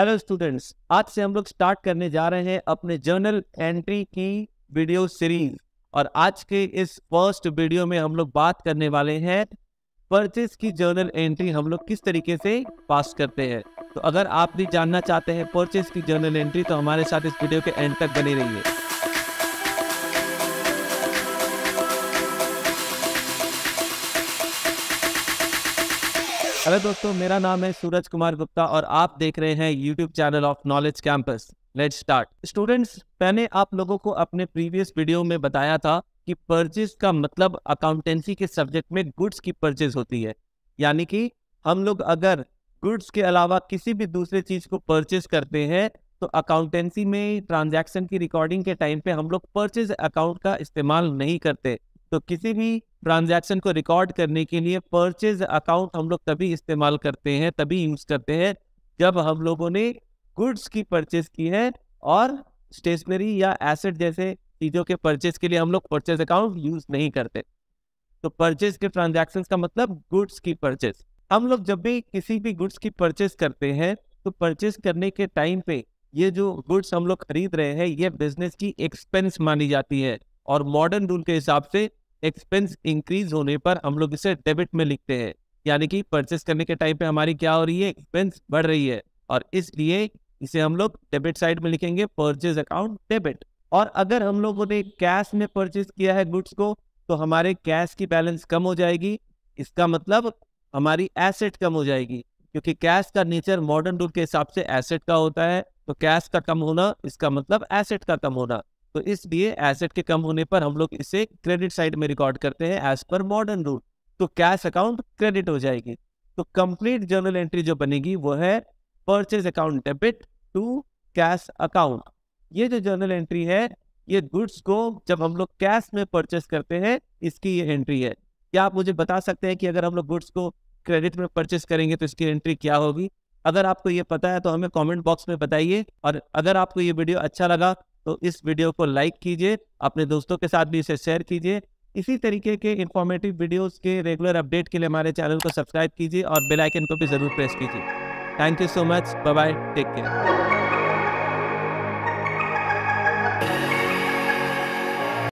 hello students आज से हम लोग स्टार्ट करने जा रहे हैं अपने जर्नल एंट्री की वीडियो सीरीज और आज के इस फर्स्ट वीडियो में हम लोग बात करने वाले हैं परचेज की जर्नल एंट्री हम लोग किस तरीके से पास करते हैं तो अगर आप भी जानना चाहते हैं परचेज की जर्नल एंट्री तो हमारे साथ इस वीडियो के एंड तक बने रहिए हेलो दोस्तों मेरा नाम है सूरज कुमार गुप्ता और आप देख रहे हैं YouTube channel of knowledge campus let start students मैंने आप लोगों को अपने प्रीवियस वीडियो में बताया था कि परचेज का मतलब अकाउंटेंसी के सब्जेक्ट में गुड्स की परचेज होती है यानी कि हम लोग अगर गुड्स के अलावा किसी भी दूसरे चीज को परचेज करते हैं तो अकाउंटेंसी में ट्रांजैक्शन की रिकॉर्डिंग के टाइम पे हम लोग परचेज अकाउंट का इस्तेमाल नहीं करते तो किसी भी ट्रांजैक्शन को रिकॉर्ड करने के लिए परचेज अकाउंट हम लोग तभी इस्तेमाल करते हैं तभी यूज करते हैं जब हम लोगों ने गुड्स की परचेज की है और स्टेशनरी या एसेट जैसे चीज़ों के परचेज के लिए हम लोग परचेज अकाउंट यूज नहीं करते तो परचेज के ट्रांजेक्शन का मतलब गुड्स की परचेज हम लोग जब भी किसी भी गुड्स की परचेज करते हैं तो परचेज करने के टाइम पे ये जो गुड्स हम लोग खरीद रहे हैं ये बिजनेस की एक्सपेंस मानी जाती है और मॉडर्न रूल के हिसाब से एक्सपेंस इंक्रीज होने पर हम लोग इसे डेबिट में लिखते हैं यानी कि परचेस करने के टाइम पे हमारी क्या हो रही है एक्सपेंस बढ़ रही है और इसलिए इसे हम लोग डेबिट साइड में लिखेंगे परचेज अकाउंट डेबिट और अगर हम लोगों ने कैश में परचेज किया है गुड्स को तो हमारे कैश की बैलेंस कम हो जाएगी इसका मतलब हमारी एसेट कम हो जाएगी क्योंकि कैश का नेचर मॉडर्न रूल के हिसाब से एसेट का होता है तो कैश का कम होना इसका मतलब एसेट का कम होना तो इसलिए एसेट के कम होने पर हम लोग इसे क्रेडिट साइड में रिकॉर्ड करते हैं एज पर मॉडर्न रूल तो कैश अकाउंट क्रेडिट हो जाएगी तो कंप्लीट जर्नल एंट्री जो बनेगी वो है purchase account debit to cash account ये जो जर्नल एंट्री है ये गुड्स को जब हम लोग कैश में परचेस करते हैं इसकी ये एंट्री है क्या आप मुझे बता सकते हैं कि अगर हम लोग गुड्स को क्रेडिट में परचेस करेंगे तो इसकी एंट्री क्या होगी अगर आपको ये पता है तो हमें कमेंट बॉक्स में बताइए और अगर आपको ये वीडियो अच्छा लगा तो इस वीडियो को लाइक कीजिए अपने दोस्तों के साथ भी इसे शेयर कीजिए इसी तरीके के इंफॉर्मेटिव वीडियोस के रेगुलर अपडेट के लिए हमारे चैनल को सब्सक्राइब कीजिए और बेल आइकन को भी ज़रूर प्रेस कीजिए thank you so much bye bye take care